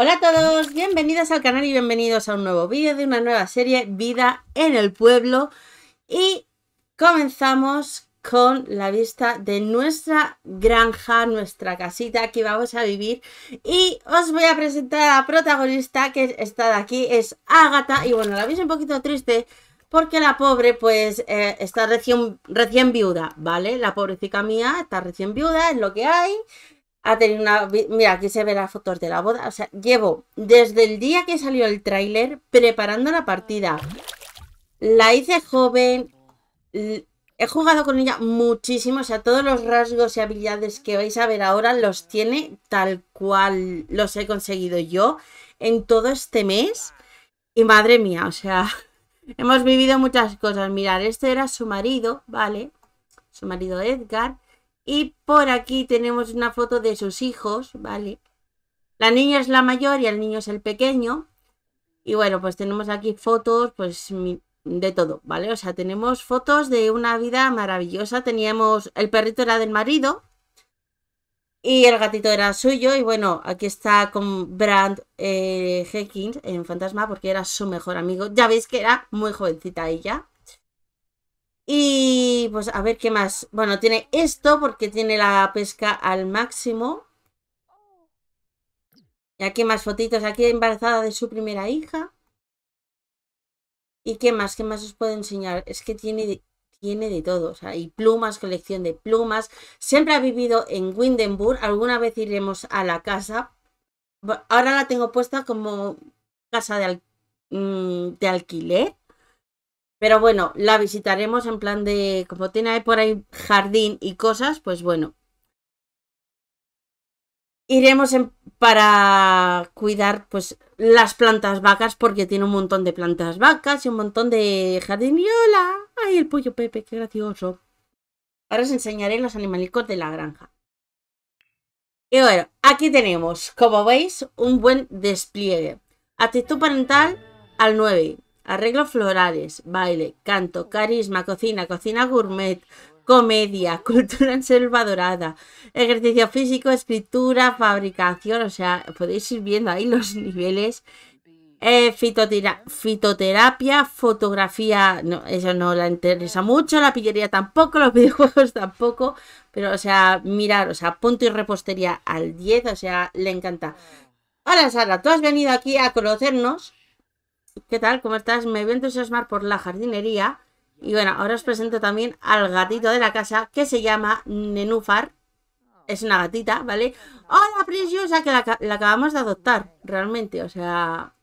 Hola a todos, bienvenidos al canal y bienvenidos a un nuevo vídeo de una nueva serie Vida en el Pueblo y comenzamos con la vista de nuestra granja, nuestra casita que vamos a vivir y os voy a presentar a la protagonista que está de aquí, es Ágata y bueno, la veis un poquito triste porque la pobre pues eh, está recién, recién viuda, ¿vale? La pobrecita mía está recién viuda, es lo que hay ha tenido una... Mira, aquí se ve las fotos de la boda. O sea, llevo desde el día que salió el tráiler preparando la partida. La hice joven. He jugado con ella muchísimo. O sea, todos los rasgos y habilidades que vais a ver ahora los tiene tal cual los he conseguido yo en todo este mes. Y madre mía, o sea, hemos vivido muchas cosas. Mirar, este era su marido, ¿vale? Su marido Edgar. Y por aquí tenemos una foto de sus hijos, ¿vale? La niña es la mayor y el niño es el pequeño. Y bueno, pues tenemos aquí fotos, pues de todo, ¿vale? O sea, tenemos fotos de una vida maravillosa. Teníamos, el perrito era del marido y el gatito era suyo. Y bueno, aquí está con Brand eh, en Fantasma porque era su mejor amigo. Ya veis que era muy jovencita ella. Y pues a ver qué más. Bueno, tiene esto porque tiene la pesca al máximo. Y aquí más fotitos. Aquí embarazada de su primera hija. ¿Y qué más? ¿Qué más os puedo enseñar? Es que tiene de, tiene de todo. O sea, hay plumas, colección de plumas. Siempre ha vivido en Windenburg. Alguna vez iremos a la casa. Ahora la tengo puesta como casa de, mm, de alquiler pero bueno, la visitaremos en plan de, como tiene ahí por ahí jardín y cosas, pues bueno. Iremos en, para cuidar pues las plantas vacas porque tiene un montón de plantas vacas y un montón de jardín. ay el pollo Pepe, qué gracioso. Ahora os enseñaré los animalicos de la granja. Y bueno, aquí tenemos, como veis, un buen despliegue. Actitud parental al 9 arreglos florales, baile, canto, carisma, cocina, cocina gourmet, comedia, cultura en selva dorada, ejercicio físico, escritura, fabricación, o sea, podéis ir viendo ahí los niveles. Eh, fitoterapia, fotografía, no, eso no la interesa mucho, la pillería tampoco, los videojuegos tampoco, pero o sea, mirar, o sea, punto y repostería al 10, o sea, le encanta. Hola Sara, tú has venido aquí a conocernos ¿Qué tal? ¿Cómo estás? Me voy a entusiasmar por la jardinería. Y bueno, ahora os presento también al gatito de la casa que se llama Nenúfar. Es una gatita, ¿vale? ¡Hola, preciosa! Que la, acabamos de adoptar, realmente, o sea...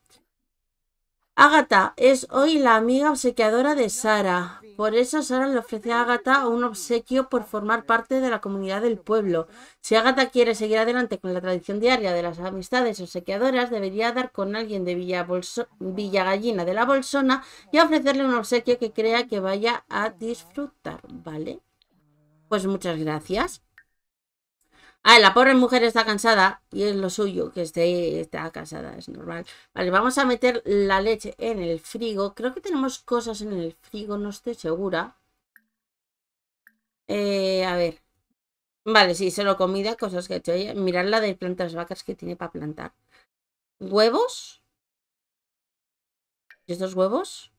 Agata es hoy la amiga obsequiadora de Sara. Por eso Sara le ofrece a Agatha un obsequio por formar parte de la comunidad del pueblo. Si Agatha quiere seguir adelante con la tradición diaria de las amistades obsequiadoras, debería dar con alguien de Villa, Gallina de la Bolsona y ofrecerle un obsequio que crea que vaya a disfrutar, ¿vale? Pues muchas gracias. Ah, la pobre mujer está cansada y es lo suyo que esté está cansada, es normal. Vale, vamos a meter la leche en el frigo. Creo que tenemos cosas en el frigo, no estoy segura. Eh, a ver. Vale, sí, solo comida, cosas que he hecho ella. Eh, mirad la de plantas vacas que tiene para plantar. Huevos. ¿Y estos huevos?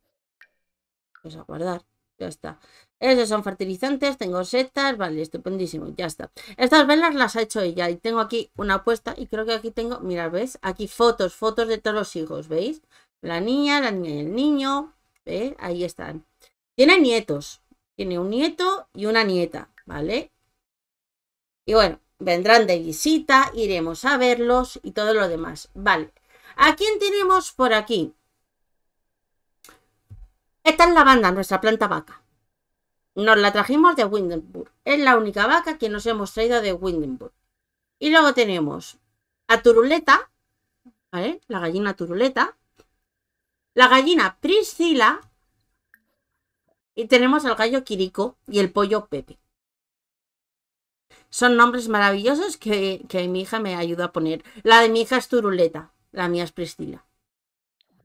Pues a guardar. Ya está. Esos son fertilizantes, tengo setas, vale, estupendísimo, ya está. Estas velas las ha hecho ella y tengo aquí una apuesta y creo que aquí tengo, mira, ¿ves? Aquí fotos, fotos de todos los hijos, ¿veis? La niña, la niña y el niño, Ahí están. Tiene nietos, tiene un nieto y una nieta, ¿vale? Y bueno, vendrán de visita, iremos a verlos y todo lo demás, ¿vale? ¿A quién tenemos por aquí? Esta es la banda, nuestra planta vaca. Nos la trajimos de Windenburg. Es la única vaca que nos hemos traído de Windenburg. Y luego tenemos a Turuleta, ¿vale? La gallina Turuleta. La gallina Priscila. Y tenemos al gallo Quirico y el pollo Pepe. Son nombres maravillosos que, que mi hija me ayuda a poner. La de mi hija es Turuleta, la mía es Priscila.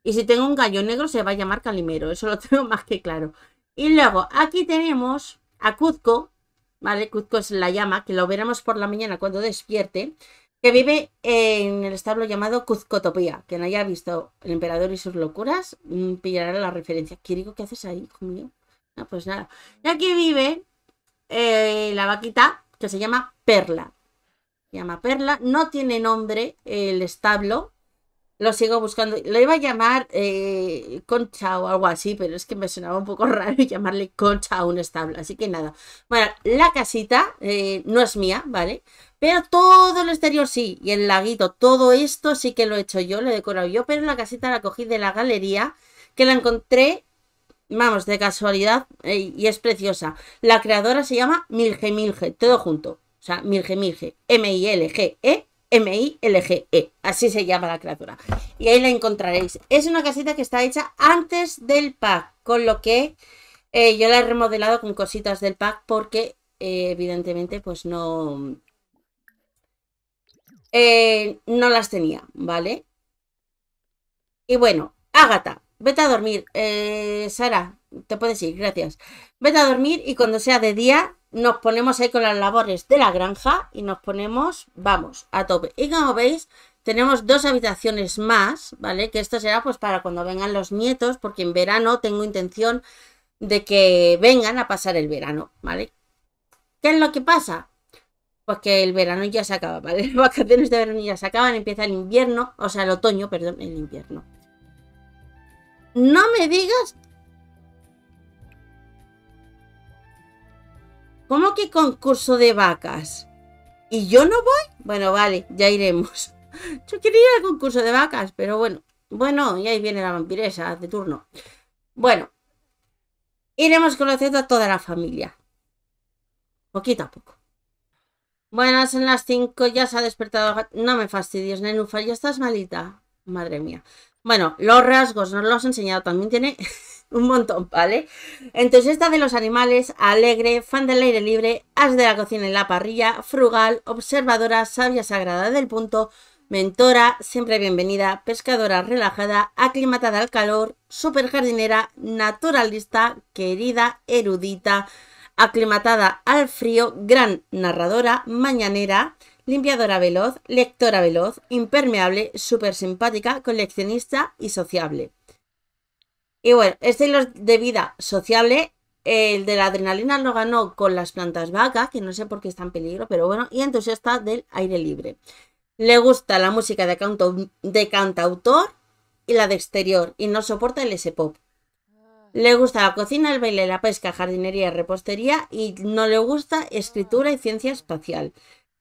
Y si tengo un gallo negro se va a llamar Calimero, eso lo tengo más que claro. Y luego aquí tenemos a Cuzco, ¿vale? Cuzco es la llama, que lo veremos por la mañana cuando despierte, que vive en el establo llamado Cuzcotopía. Quien haya visto El Emperador y sus locuras mm, pillará la referencia. digo ¿qué haces ahí, hijo No, ah, pues nada. Y aquí vive eh, la vaquita que se llama Perla. Se llama Perla, no tiene nombre el establo, lo sigo buscando. Lo iba a llamar eh, Concha o algo así, pero es que me sonaba un poco raro llamarle Concha a un establo. Así que nada. Bueno, la casita eh, no es mía, ¿vale? Pero todo el exterior sí. Y el laguito, todo esto sí que lo he hecho yo, lo he decorado yo. Pero la casita la cogí de la galería, que la encontré, vamos, de casualidad eh, y es preciosa. La creadora se llama Milge Milge, todo junto. O sea, Milge Milge, M-I-L-G-E M-I-L-G-E. Así se llama la criatura. Y ahí la encontraréis. Es una casita que está hecha antes del pack, con lo que eh, yo la he remodelado con cositas del pack porque eh, evidentemente pues no... Eh, no las tenía, ¿vale? Y bueno, Ágata, vete a dormir. Sara, te puedes ir, gracias. Vete a dormir y cuando sea de día nos ponemos ahí con las labores de la granja y nos ponemos, vamos, a tope. Y como veis, tenemos dos habitaciones más, ¿vale? Que esto será pues para cuando vengan los nietos, porque en verano tengo intención de que vengan a pasar el verano, ¿vale? ¿Qué es lo que pasa? Pues que el verano ya se acaba, ¿vale? Las vacaciones de verano ya se acaban, empieza el invierno, o sea, el otoño, perdón, el invierno. No me digas ¿Cómo que concurso de vacas? ¿Y yo no voy? Bueno, vale, ya iremos. Yo quería ir al concurso de vacas, pero bueno. Bueno, y ahí viene la vampiresa de turno. Bueno, iremos conociendo a toda la familia. Poquito a poco. Buenas, en las 5, ya se ha despertado. No me fastidies, nenufa, ya estás malita. Madre mía. Bueno, los rasgos nos los has enseñado. También tiene un montón, ¿vale? Entusiasta de los animales, alegre, fan del aire libre, as de la cocina en la parrilla, frugal, observadora, sabia sagrada del punto, mentora, siempre bienvenida, pescadora relajada, aclimatada al calor, super jardinera, naturalista, querida, erudita, aclimatada al frío, gran narradora, mañanera, limpiadora veloz, lectora veloz, impermeable, súper simpática, coleccionista y sociable. Y bueno, este estilos de vida sociable. El de la adrenalina lo ganó con las plantas vacas, que no sé por qué está en peligro, pero bueno, y entonces entusiasta del aire libre. Le gusta la música de, canto, de cantautor y la de exterior, y no soporta el S-pop. Le gusta la cocina, el baile, la pesca, jardinería, repostería, y no le gusta escritura y ciencia espacial.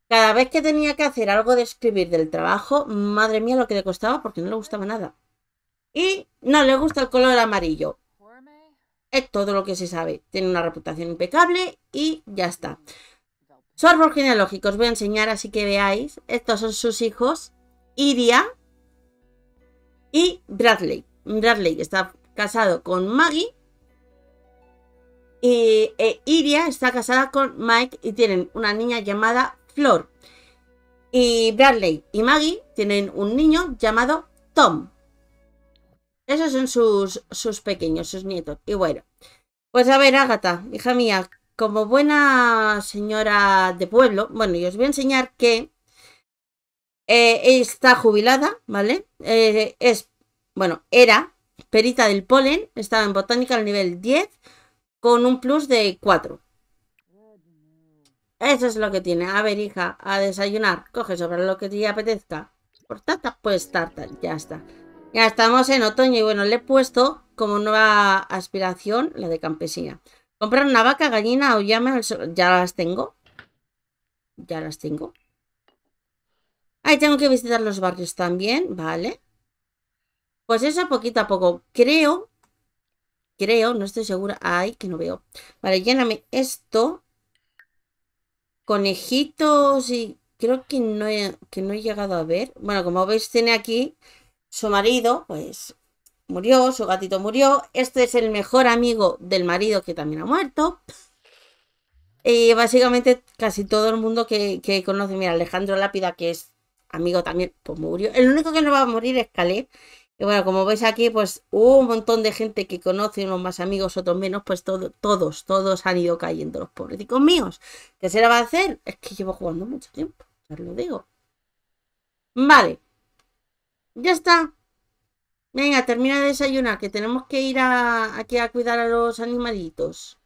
Cada vez que tenía que hacer algo de escribir del trabajo, madre mía lo que le costaba porque no le gustaba nada y no le gusta el color amarillo. Es todo lo que se sabe. Tiene una reputación impecable y ya está. Su árbol genealógico os voy a enseñar, así que veáis. Estos son sus hijos, Iria y Bradley. Bradley está casado con Maggie y e Iria está casada con Mike y tienen una niña llamada Flor. Y Bradley y Maggie tienen un niño llamado Tom. Esos son sus, sus pequeños, sus nietos. Y bueno, pues a ver, Ágata, hija mía, como buena señora de pueblo, bueno, yo os voy a enseñar que eh, está jubilada, ¿vale? Eh, es, bueno, era perita del polen, estaba en botánica al nivel 10 con un plus de 4. Eso es lo que tiene. A ver, hija, a desayunar. Coge sobre lo que te apetezca. Por pues tarta, ya está. Ya estamos en otoño y bueno, le he puesto como nueva aspiración la de campesina. Comprar una vaca, gallina o llama, ya las tengo. Ya las tengo. Ahí tengo que visitar los barrios también, vale. Pues eso poquito a poco. Creo, creo, no estoy segura. Ay, que no veo. Vale, lléname esto. Conejitos y creo que no que no he llegado a ver. Bueno, como veis, tiene aquí su marido, pues, murió, su gatito murió. Este es el mejor amigo del marido que también ha muerto. Y básicamente casi todo el mundo que, que conoce, mira, Alejandro Lápida, que es amigo también, pues murió. El único que no va a morir es Caleb. Y bueno, como veis aquí, pues un montón de gente que conoce, unos más amigos, otros menos, pues todo, todos, todos han ido cayendo, los pobreticos míos. ¿Qué se le va a hacer? Es que llevo jugando mucho tiempo, ya os lo digo. Vale. Ya está. Venga, termina de desayunar, que tenemos que ir aquí a cuidar a los animalitos.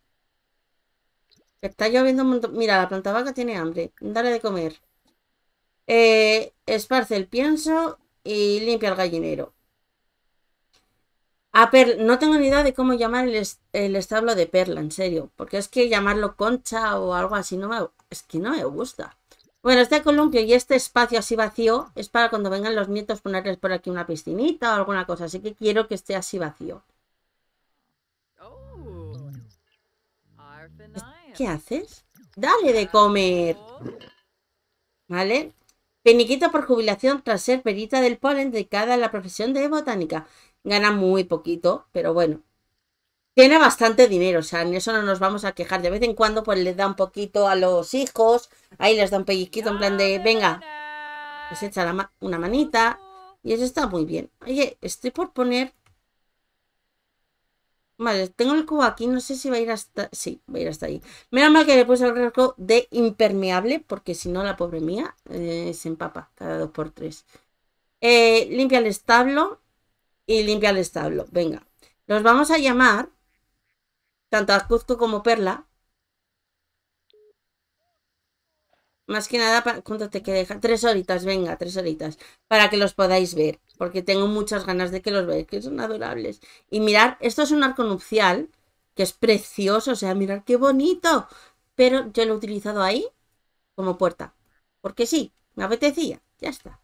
Está lloviendo un montón. Mira, la planta vaca tiene hambre. Dale de comer. Eh, esparce el pienso y limpia el gallinero. A no tengo ni idea de cómo llamar el, establo de Perla, en serio. Porque es que llamarlo concha o algo así no es que no me gusta. Bueno, este columpio y este espacio así vacío es para cuando vengan los nietos ponerles por aquí una piscinita o alguna cosa, así que quiero que esté así vacío. Oh, ¿Qué haces? Dale de comer. ¿Vale? Peniquita por jubilación tras ser perita del polen dedicada a la profesión de botánica. Gana muy poquito, pero bueno, tiene bastante dinero, o sea, en eso no nos vamos a quejar. De vez en cuando, pues les da un poquito a los hijos, ahí les da un pellizquito en plan de, venga, les echa una manita, y eso está muy bien. Oye, estoy por poner... Vale, tengo el cubo aquí, no sé si va a ir hasta... Sí, va a ir hasta ahí. Menos mal que le puse el rasgo de impermeable, porque si no, la pobre mía eh, se empapa cada dos por tres. Eh, limpia el establo y limpia el establo. Venga, los vamos a llamar tanto a como Perla. Más que nada, ¿cuánto te queda? Tres horitas, venga, tres horitas. Para que los podáis ver. Porque tengo muchas ganas de que los veáis, que son adorables. Y mirar, esto es un arco nupcial, que es precioso. O sea, mirar qué bonito. Pero yo lo he utilizado ahí como puerta. Porque sí, me apetecía. Ya está.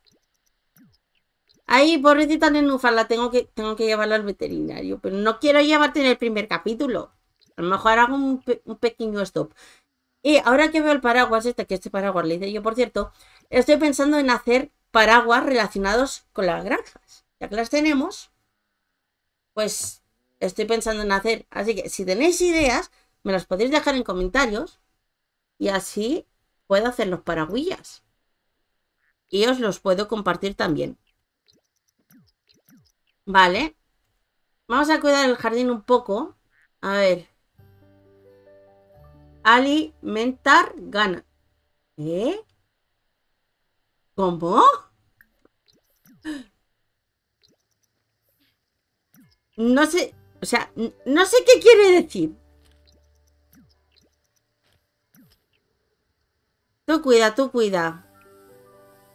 Ahí, pobrecita nufal la tengo que, tengo que llevarla al veterinario. Pero no quiero llevarte en el primer capítulo. A lo mejor hago un, pequeño stop. Y ahora que veo el paraguas, este que este paraguas le hice yo, por cierto, estoy pensando en hacer paraguas relacionados con las granjas. Ya que las tenemos, pues estoy pensando en hacer. Así que si tenéis ideas, me las podéis dejar en comentarios y así puedo hacer los paraguillas. Y os los puedo compartir también. Vale. Vamos a cuidar el jardín un poco. A ver alimentar gana. ¿Eh? ¿Cómo? No sé, o sea, no sé qué quiere decir. Tú cuida, tú cuida.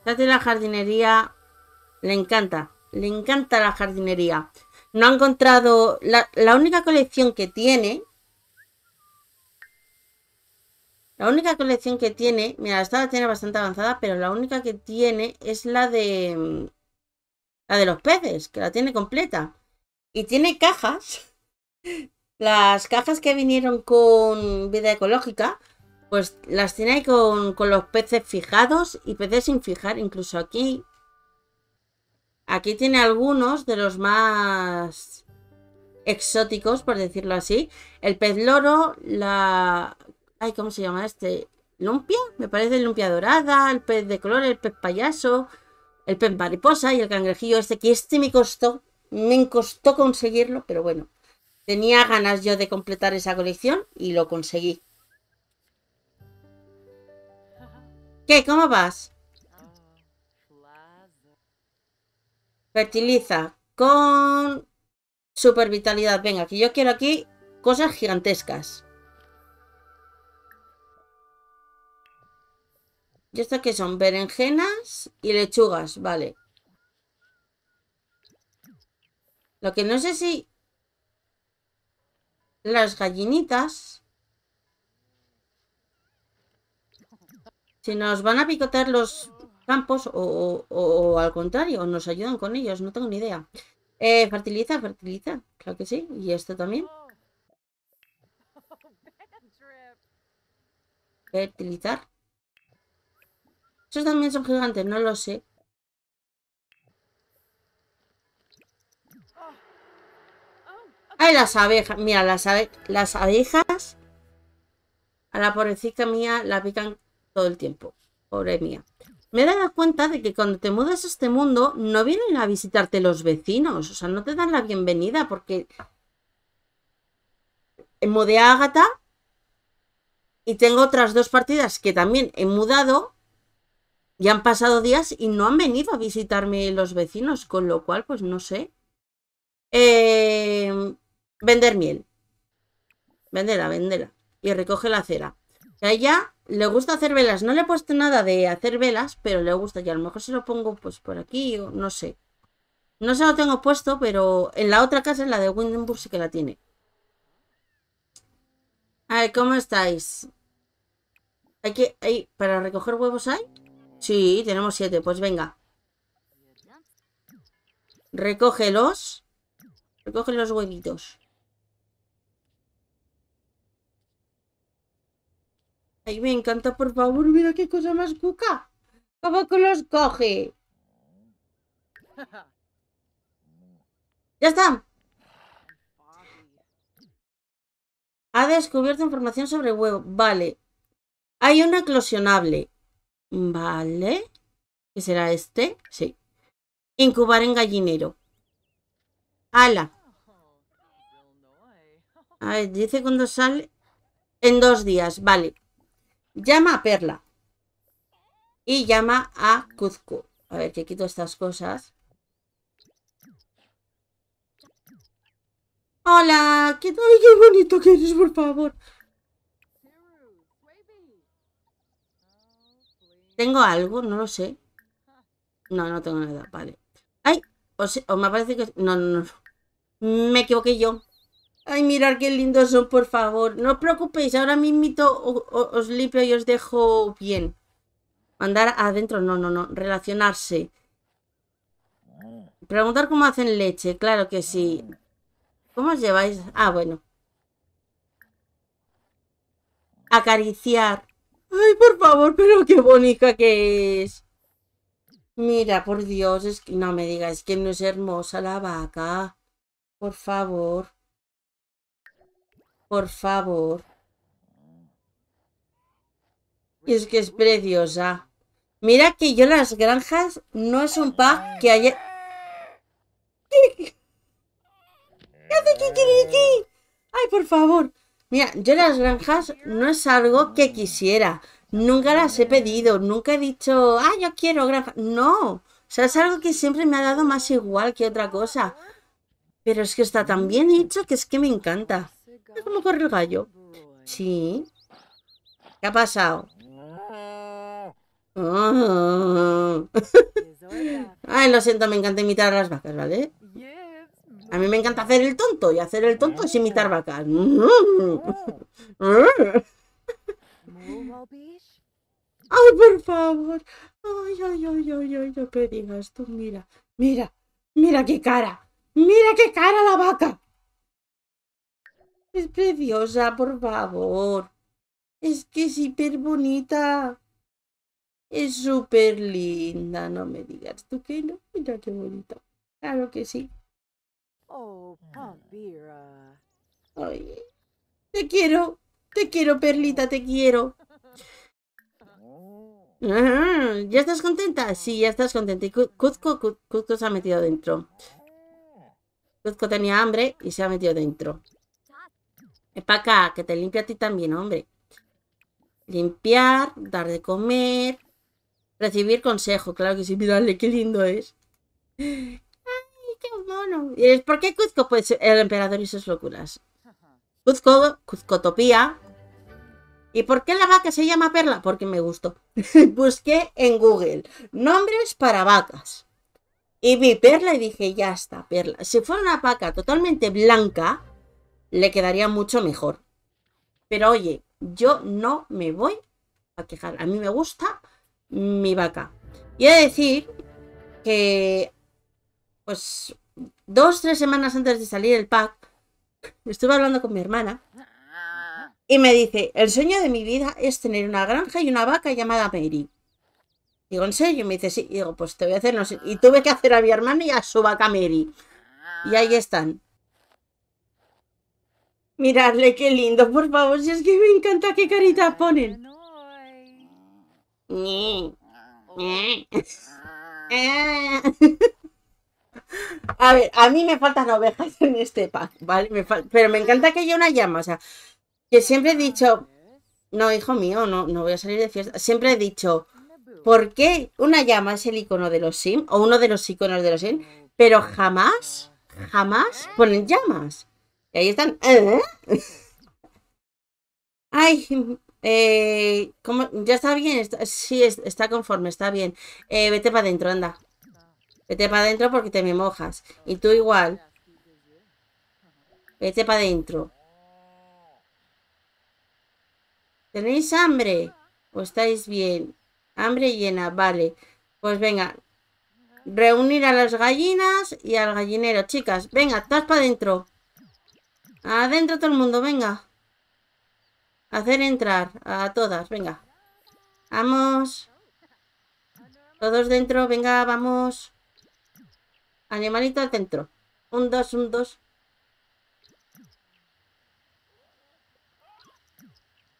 Date la jardinería. Le encanta, le encanta la jardinería. No ha encontrado... La, la única colección que tiene la única colección que tiene, mira, esta la tiene bastante avanzada, pero la única que tiene es la de mm, la de los peces, que la tiene completa. Y tiene cajas. Las cajas que vinieron con vida ecológica, pues las tiene ahí con, con los peces fijados y peces sin fijar, incluso aquí. Aquí tiene algunos de los más exóticos, por decirlo así. El pez loro, la, Ay, ¿cómo se llama este? Lumpia, me parece el lumpia dorada, el pez de color, el pez payaso, el pez mariposa y el cangrejillo este, que este me costó, me costó conseguirlo, pero bueno, tenía ganas yo de completar esa colección y lo conseguí. ¿Qué? ¿Cómo vas? Fertiliza con super vitalidad. Venga, que yo quiero aquí cosas gigantescas. ¿Y estas qué son? Berenjenas y lechugas, vale. Lo que no sé si... Las gallinitas... Si nos van a picotear los campos o, al contrario, nos ayudan con ellos, no tengo ni idea. Eh, fertiliza, fertiliza, claro que sí. Y esto también. Oh, Fertilizar también son gigantes, no lo sé. Hay las abejas. Mira, las, las abejas. A la pobrecita mía la pican todo el tiempo. Pobre mía. Me he dado cuenta de que cuando te mudas a este mundo no vienen a visitarte los vecinos. O sea, no te dan la bienvenida porque... Mudé a Agatha y tengo otras dos partidas que también he mudado ya han pasado días y no han venido a visitarme los vecinos, con lo cual, pues no sé. Em, vender miel. Vendela, vendela. Y recoge la cera. A ella le gusta hacer velas. No le he puesto nada de hacer velas, pero le gusta. Y a lo mejor se lo pongo pues por aquí, no sé. No se lo tengo puesto, pero en la otra casa, en la de Windenburg, sí que la tiene. A ver, ¿cómo estáis? que hay, ¿Para recoger huevos hay? Sí, tenemos siete. Pues venga. Recógelos. Recoge los huevitos. Ay, me encanta, por favor. Mira qué cosa más cuca. ¿Cómo que los coge? ¡Ya está! Ha descubierto información sobre huevo. Vale. Hay una eclosionable. Vale. ¿Qué será este? Sí. Incubar en gallinero. Ala. dice cuando sale. En dos días, vale. Llama a Perla. Y llama a Cuzco. A ver, que quito estas cosas. Hola, ¿qué bonito que eres, por favor. ¿Tengo algo? No lo sé. No, no tengo nada. Vale. ¡Ay! O, me parece que... No, no, no. Me equivoqué yo. Ay, mirar qué lindos son, por favor. No os preocupéis, ahora mismito os limpio y os dejo bien. Mandar adentro, no, no, no. Relacionarse. Mm. Preguntar cómo hacen leche, claro que sí. Mm. ¿Cómo os lleváis? Ah, bueno. Acariciar. Ay, por favor, pero qué bonita que es. Mira, por Dios, es que no me digas Es que no es hermosa la vaca. Por favor. Por favor. Y Es que es preciosa. Mira que yo las granjas no es un pack que haya... ¿Qué? hace Kikiriki? Ay, por favor. Mira, yo las granjas no es algo que quisiera. Nunca las he pedido, nunca he dicho, ah, yo quiero granjas, No, o sea, es algo que siempre me ha dado más igual que otra cosa. Pero es que está tan bien hecho que es que me encanta. ¿Cómo como corre el gallo. Sí. ¿Qué ha pasado? Ah. Ay, lo siento, me encanta imitar a las vacas, ¿vale? A mí me encanta hacer el tonto y hacer el tonto es ah. imitar vacas. Ah. Ay, por favor. Ay, ay, ay, ay, ay, no te digas tú. Mira, mira, mira qué cara. Mira qué cara la vaca. Es preciosa, por favor. Es que es hiper bonita. Es súper linda, no me digas tú que no. Mira qué bonita. Claro que sí. Oh, ah. uh. te quiero, te quiero, Perlita, te quiero. Oh. ¿Ya estás contenta? Sí, ya estás contenta. Y Cuzco, Cuzco se ha metido dentro. Oh. Cuzco tenía hambre y se ha metido dentro. Es para acá, que te limpia a ti también, hombre. Limpiar, dar de comer, recibir consejo, claro que sí. Mirale, qué lindo es. ¿Y ¿Por qué Cuzco? Pues el emperador y sus locuras. Cuzco, Cuzcotopía. ¿Y por qué la vaca se llama Perla? Porque me gustó. Busqué en Google nombres para vacas. Y vi Perla y dije, ya está, Perla. Si fuera una vaca totalmente blanca, le quedaría mucho mejor. Pero oye, yo no me voy a quejar. A mí me gusta mi vaca. Y a decir que pues dos, tres semanas antes de salir el pack, estuve hablando con mi hermana y me dice, el sueño de mi vida es tener una granja y una vaca llamada Mary. Digo, ¿en serio? Me dice, sí. Y digo, pues te voy a hacer, no sé. Y tuve que hacer a mi hermana y a su vaca Mary. Y ahí están. Miradle, qué lindo, por favor. Si es que me encanta qué carita ponen. A ver, a mí me faltan ovejas en este pack, ¿vale? Pero me encanta que haya una llama, o sea, que siempre he dicho, no, hijo mío, no, no voy a salir de fiesta. Siempre he dicho, ¿por qué una llama es el icono de los Sim o uno de los iconos de los Sim? Pero jamás, jamás ponen llamas. Y ahí están. ¿eh? Ay, eh, ¿cómo? ya está bien. sí, está conforme, está bien. Eh, vete para adentro, anda. Vete para adentro porque te me mojas. Y tú igual. Vete para adentro. ¿Tenéis hambre? ¿O pues estáis bien? Hambre llena, vale. Pues venga. Reunir a las gallinas y al gallinero, chicas. Venga, todas para adentro. Adentro todo el mundo, venga. Hacer entrar a todas, venga. Vamos. Todos dentro, venga, vamos. Animalito al centro. Un dos, un dos.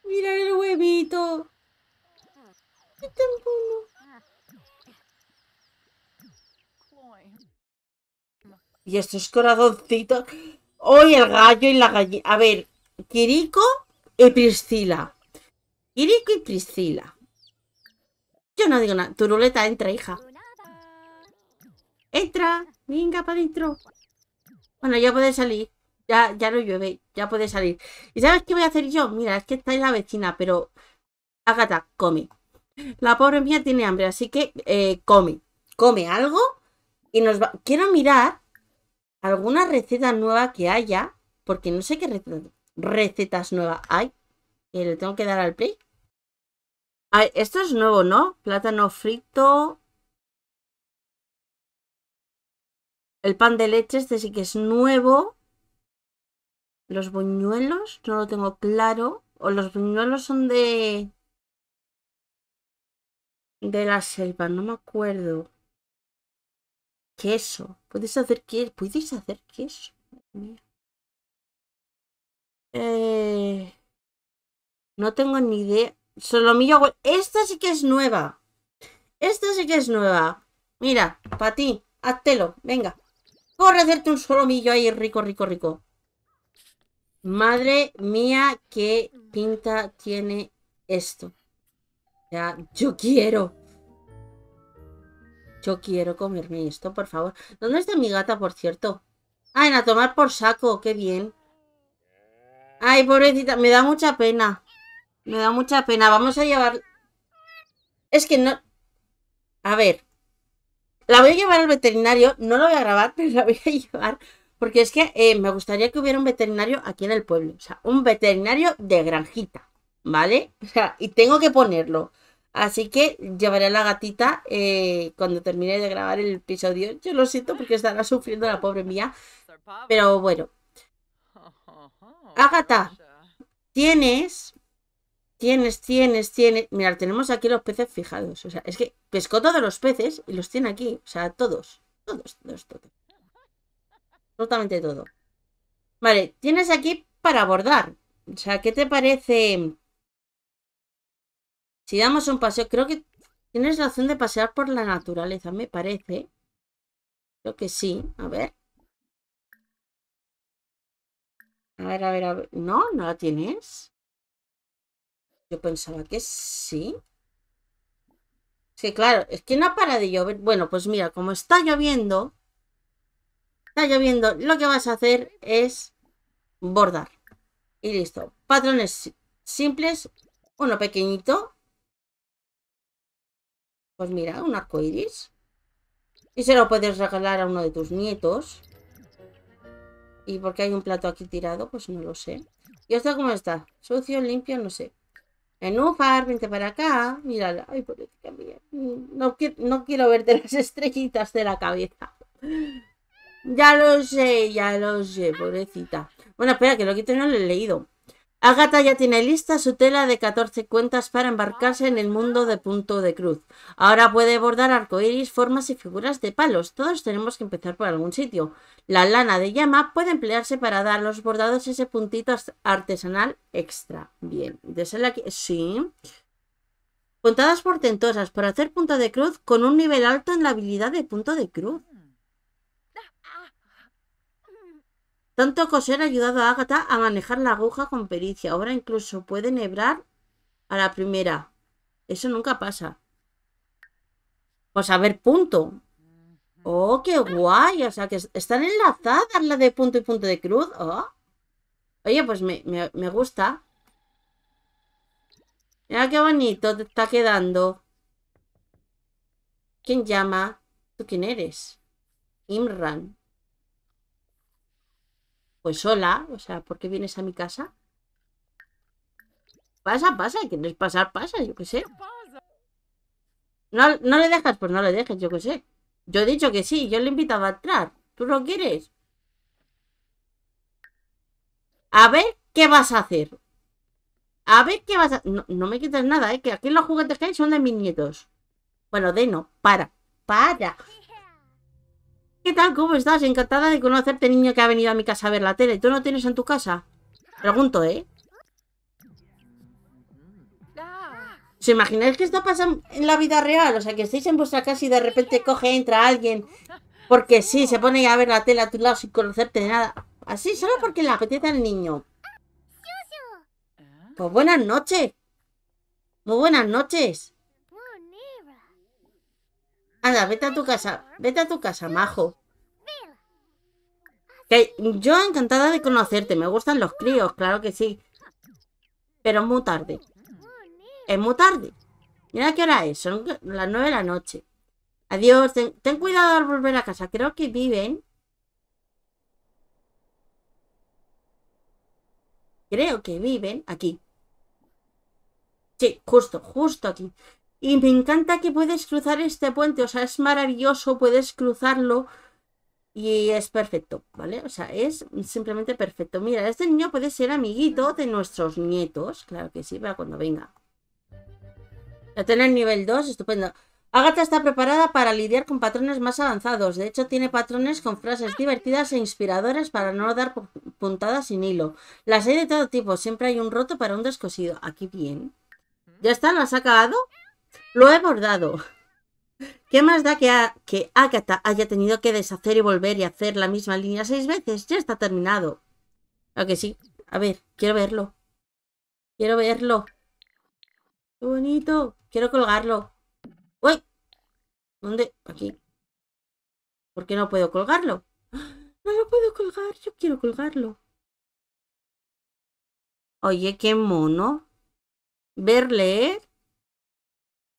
Mira el huevito. ¡Qué tan Y estos corazoncitos. Hoy el gallo y la gallina. A ver, Kiriko y Priscila. Kiriko y Priscila. Yo no digo nada. ruleta entra, hija. ¡Entra! ¡Venga para adentro! Bueno, ya puede salir. Ya, ya no llueve, ya puede salir. ¿Y sabes qué voy a hacer yo? Mira, es que está en la vecina, pero... Agata, come. La pobre mía tiene hambre, así que eh, come. Come algo y nos va... Quiero mirar alguna receta nueva que haya, porque no sé qué recetas nuevas hay. Eh, le tengo que dar al play. esto es nuevo, ¿no? Plátano frito, El pan de leche, este sí que es nuevo. Los buñuelos, no lo tengo claro. O los buñuelos son de... De la selva, no me acuerdo. Queso. ¿Puedes hacer queso? ¿Puedes hacer queso? Eh, no tengo ni idea. Solo hago Esta sí que es nueva. Esta sí que es nueva. Mira, para ti. Háztelo. Venga. Por hacerte un millo ahí, rico, rico, rico. Madre mía, qué pinta tiene esto. Ya, yo quiero. Yo quiero comerme esto, por favor. ¿Dónde está mi gata, por cierto? Ah, en a tomar por saco, qué bien. Ay, pobrecita, me da mucha pena. Me da mucha pena. Vamos a llevar... Es que no... A ver. La voy a llevar al veterinario, no lo voy a grabar, pero la voy a llevar porque es que eh, me gustaría que hubiera un veterinario aquí en el pueblo, o sea, un veterinario de granjita, ¿vale? O sea, y tengo que ponerlo. Así que llevaré a la gatita eh, cuando termine de grabar el episodio. Yo lo siento porque estará sufriendo la pobre mía. Pero bueno. Agatha, tienes Tienes, tienes, tienes. mira, tenemos aquí los peces fijados. O sea, es que pescó todos los peces y los tiene aquí. O sea, todos. Todos, todos, todos. Absolutamente todo. Vale, tienes aquí para abordar. O sea, ¿qué te parece? Si damos un paseo, creo que tienes la opción de pasear por la naturaleza, me parece. Creo que sí. A ver. A ver, a ver, a ver. No, no la tienes. Yo pensaba que sí. Sí, claro, es que no para de llover. Bueno, pues mira, como está lloviendo, está lloviendo, lo que vas a hacer es bordar. Y listo. Patrones simples, uno pequeñito. Pues mira, un arco iris. Y se lo puedes regalar a uno de tus nietos. Y porque hay un plato aquí tirado, pues no lo sé. ¿Y esto cómo está? ¿Sucio, limpio? No sé. En Ufar, vente para acá. Mírala. Ay, pobrecita mía. No, quiero verte las estrellitas de la cabeza. Ya lo sé, ya lo sé, pobrecita. Bueno, espera, que lo que no lo he leído. Agatha ya tiene lista su tela de 14 cuentas para embarcarse en el mundo de punto de cruz. Ahora puede bordar arcoíris, formas y figuras de palos. Todos tenemos que empezar por algún sitio. La lana de llama puede emplearse para dar los bordados ese puntito artesanal extra. Bien, la que... Sí. Puntadas portentosas por hacer punto de cruz con un nivel alto en la habilidad de punto de cruz. Tanto coser ha ayudado a Agatha a manejar la aguja con pericia. Ahora incluso puede nebrar a la primera. Eso nunca pasa. Pues a ver, punto. Oh, qué guay. O sea, que están enlazadas las de punto y punto de cruz. Oh. Oye, pues me, me gusta. Mira qué bonito te está quedando. ¿Quién llama? ¿Tú quién eres? Imran. Pues sola, o sea, ¿por qué vienes a mi casa? Pasa, pasa, quieres pasar, pasa, yo qué sé. No, no le dejas, pues no le dejes, yo qué sé. Yo he dicho que sí, yo le he invitado a entrar. ¿Tú lo quieres? A ver, ¿qué vas a hacer? A ver, ¿qué vas a...? No, me quitas nada, ¿eh? Que aquí los juguetes que hay son de mis nietos. Bueno, de no, para, para. ¿Qué tal? ¿Cómo estás? Encantada de conocerte, niño que ha venido a mi casa a ver la tele. ¿Tú no tienes en tu casa? Pregunto, ¿eh? ¿Se imagináis que esto pasa en la vida real? O sea, que estáis en vuestra casa y de repente coge, entra alguien. Porque sí, se pone a ver la tele a tu lado sin conocerte de nada. Así, solo porque le apetece al niño. Pues buenas noches. Muy buenas noches vete a tu casa. Vete a tu casa, majo. yo encantada de conocerte. Me gustan los críos, claro que sí. Pero es muy tarde. Es muy tarde. Mira qué hora es. Son las nueve de la noche. Adiós. ten cuidado al volver a casa. Creo que viven. Creo que viven aquí. Sí, justo, justo aquí. Y me encanta que puedes cruzar este puente, o sea, es maravilloso, puedes cruzarlo y es perfecto, ¿vale? O sea, es simplemente perfecto. Mira, este niño puede ser amiguito de nuestros nietos, claro que sí, para cuando venga. Ya tener nivel 2, estupendo. Agatha está preparada para lidiar con patrones más avanzados. De hecho, tiene patrones con frases divertidas e inspiradoras para no dar puntadas sin hilo. Las hay de todo tipo. Siempre hay un roto para un descosido. Aquí bien. ¿Ya está? las ha acabado? Lo he bordado. ¿Qué más da que, a, que Agatha haya tenido que deshacer y volver y hacer la misma línea seis veces? Ya está terminado. Aunque sí. A ver, quiero verlo. Quiero verlo. ¡Qué bonito! Quiero colgarlo. ¡Uy! ¿Dónde? Aquí. ¿Por qué no puedo colgarlo? No lo puedo colgar. Yo quiero colgarlo. Oye, qué mono. Verle,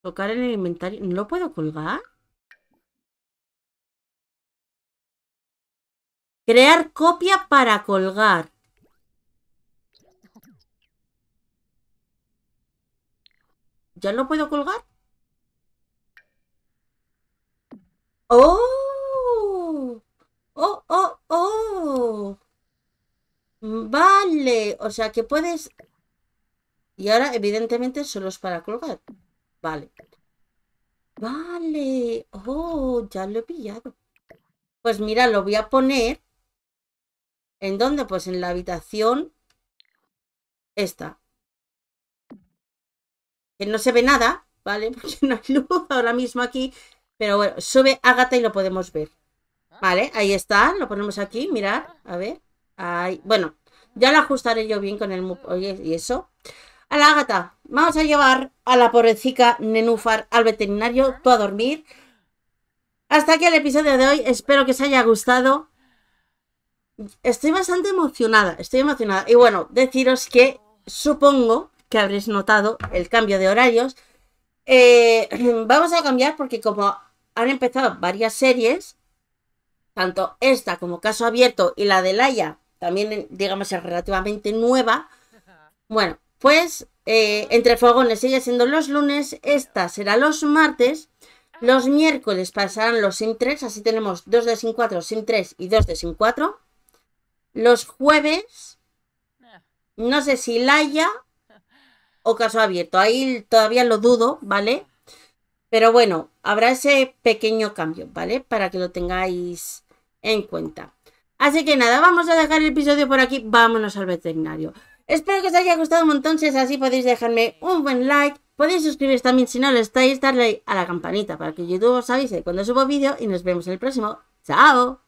Colocar en el inventario. ¿No lo puedo colgar? Crear copia para colgar. ¿Ya lo puedo colgar? ¡Oh! ¡Oh, oh, oh! Vale, o sea que puedes... Y ahora, evidentemente, solo es para colgar. Vale. Vale. Oh, ya lo he pillado. Pues mira, lo voy a poner. ¿En dónde? Pues en la habitación. Esta. Que no se ve nada, ¿vale? Porque no hay luz ahora mismo aquí. Pero bueno, sube Ágata y lo podemos ver. Ah. Vale, ahí está. Lo ponemos aquí, mirar. A ver. Ahí. Bueno, ya lo ajustaré yo bien con el... oye y eso a la Ágata, vamos a llevar a la pobrecita Nenúfar al veterinario, tú a dormir. Hasta aquí el episodio de hoy, espero que os haya gustado. Estoy bastante emocionada, estoy emocionada. Y bueno, deciros que supongo que habréis notado el cambio de horarios. Eh, vamos a cambiar porque como han empezado varias series, tanto esta como Caso Abierto y la de Laia, también digamos es relativamente nueva, bueno, pues eh, entre fogones sigue siendo los lunes, esta será los martes, los miércoles pasarán los sin 3, así tenemos dos de sin 4, sin 3 y 2 de sin 4. Los jueves, no sé si Laia o caso abierto, ahí todavía lo dudo, ¿vale? Pero bueno, habrá ese pequeño cambio, ¿vale? Para que lo tengáis en cuenta. Así que nada, vamos a dejar el episodio por aquí, vámonos al veterinario. Espero que os haya gustado un montón, si es así podéis dejarme un buen like, podéis suscribiros también si no lo estáis, darle a la campanita para que YouTube os avise cuando subo vídeo y nos vemos en el próximo. ¡Chao!